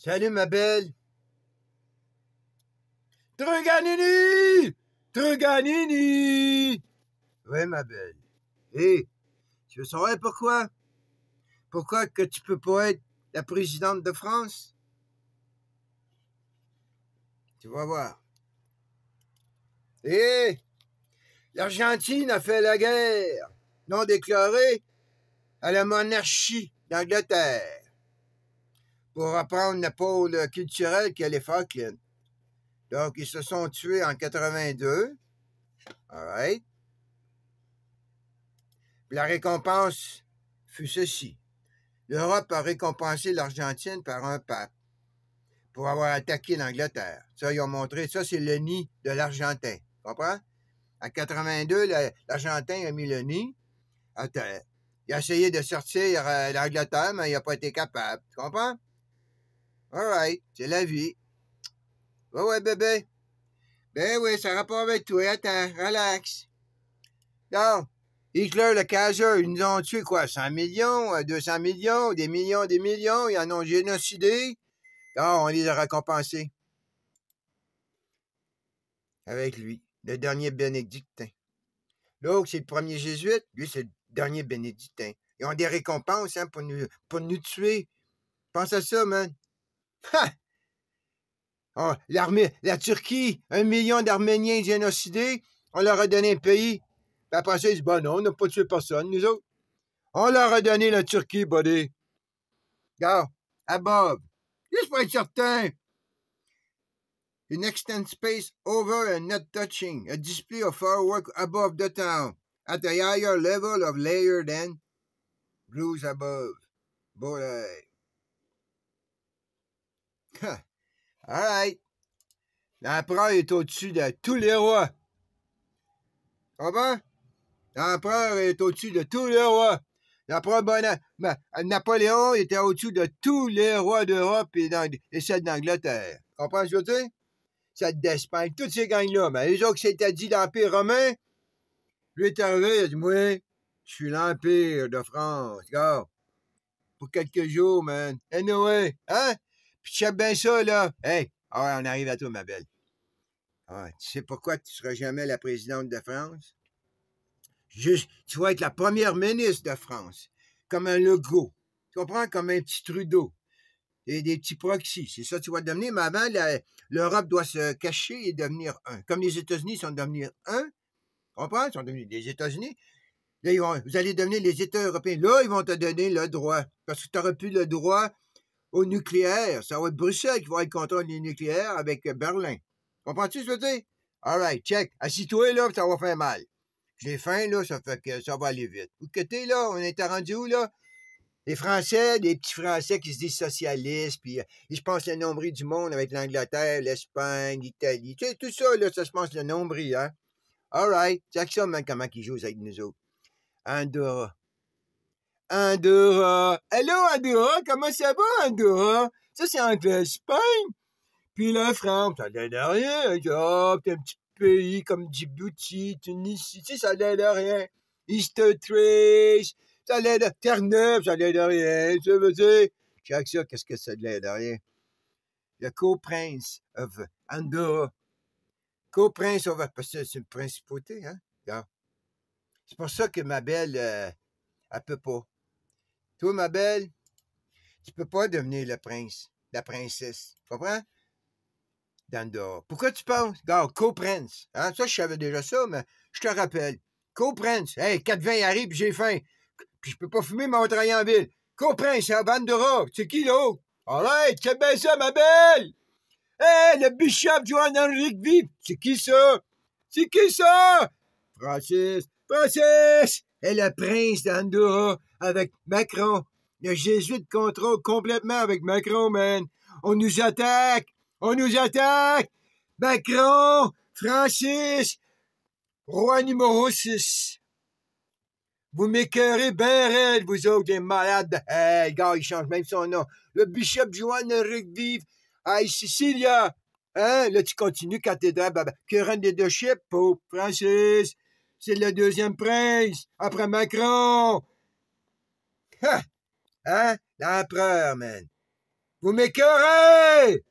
Salut, ma belle. Truganini! Truganini! Oui, ma belle. Hé, eh, tu veux savoir pourquoi? Pourquoi que tu peux pas être la présidente de France? Tu vas voir. Hé! Eh, L'Argentine a fait la guerre, non déclarée, à la monarchie d'Angleterre pour reprendre le pôle culturel qu'est les Falklands. Donc, ils se sont tués en 82. All right. la récompense fut ceci. L'Europe a récompensé l'Argentine par un pape pour avoir attaqué l'Angleterre. Ça, ils ont montré, ça, c'est le nid de l'Argentin. Comprends? En 82, l'Argentin a mis le nid. il a essayé de sortir euh, l'Angleterre, mais il n'a pas été capable. Tu comprends? All right, c'est la vie. Ouais, ouais, bébé. Ben oui, ça rapport avec toi. Attends, relax. Non, Hitler, le caseur, ils nous ont tué quoi? 100 millions, 200 euh, millions, des millions, des millions. Ils en ont génocidé. Non, on les a récompensés. Avec lui, le dernier bénédictin. L'autre, c'est le premier jésuite. Lui, c'est le dernier bénédictin. Ils ont des récompenses hein, pour, nous, pour nous tuer. Pense à ça, man oh, l'armée, la Turquie, un million d'Arméniens génocidés, on leur a donné un pays. Puis après ça, ils non, on n'a pas tué personne, nous autres. On leur a donné la Turquie, buddy. Regarde, above. »« Bob, juste pour être certain. An extent space over and not touching. A display of firework above the town. At a higher level of layer than blues above. Boy. All right. L'empereur est au-dessus de tous les rois. comprends L'empereur est au-dessus de tous les rois. L'empereur ben, Napoléon était au-dessus de tous les rois d'Europe et, et, celle d'Angleterre. Comprends ce que je veux Celle d'Espagne, toutes ces gangs-là. Mais les autres, c'était dit l'Empire romain, lui est arrivé, il a moi, je suis l'Empire de France. pour quelques jours, man. Anyway, hein? tu sais bien ça, là. Hey, ah on arrive à toi, ma belle. Ah, tu sais pourquoi tu seras jamais la présidente de France? Juste, tu vas être la première ministre de France, comme un logo. Tu comprends? Comme un petit Trudeau. Et des petits proxys. C'est ça que tu vas devenir. Mais avant, l'Europe doit se cacher et devenir un. Comme les États-Unis sont devenus un. Tu comprends? Ils sont devenus des États-Unis. Là, vous allez devenir les États européens. Là, ils vont te donner le droit. Parce que tu n'auras plus le droit au nucléaire. Ça va être Bruxelles qui va être contre le nucléaire avec euh, Berlin. Comprends-tu ce que je veux dire? All right, check. Assis-toi, là, ça va faire mal. J'ai faim, là, ça fait que ça va aller vite. Vous côté, là, on est rendu où, là? Les Français, des petits Français qui se disent socialistes, puis euh, ils se pensent le nombril du monde avec l'Angleterre, l'Espagne, l'Italie. Tu sais, tout ça, là, ça se pense le nombril, hein? All right. Check ça, comment ils jouent avec nous autres. Andorra. Andorra. Allô, Andorra, comment ça va, Andorra? Ça, c'est en Espagne. Puis la France, ça n'a l'air rien. t'es un petit pays comme Djibouti, Tunisie, ça n'a rien. Easter Trace. ça n'a l'air Terre-Neuve, ça n'a à rien. Je veux dire, chaque ça, qu'est-ce que ça n'a l'air rien? Le co-prince of Andorra. Co-prince on parce que c'est une principauté, hein? C'est pour ça que ma belle, euh, elle peut pas. Toi, ma belle, tu peux pas devenir le prince, la princesse. Comprends? Dans le Pourquoi tu penses? Regarde, co-prince. Hein? Ça, je savais déjà ça, mais je te rappelle. Co-prince. Hey, 4-20 arrive, j'ai faim. Puis je peux pas fumer, mais on travaille en ville. Co-prince, c'est C'est qui l'autre? tu c'est bien ça, ma belle! Hey, le bishop Johan Henri Vive! C'est qui ça? C'est qui ça? Francis! Francis! Et le prince d'Andorra avec Macron. Le jésuite contrôle complètement avec Macron, man. On nous attaque! On nous attaque! Macron! Francis! Roi numéro 6. Vous m'écœurez bien raide, vous autres, des malades. Hey, gars, il change même son nom. Le bishop Joan Rigvive. à Sicilia! Hein? Là, tu continues cathédrale, baba. Current des deux chips, pour Francis. C'est le deuxième prince, après Macron. Ha! Hein? L'empereur, man. Vous m'écœurez!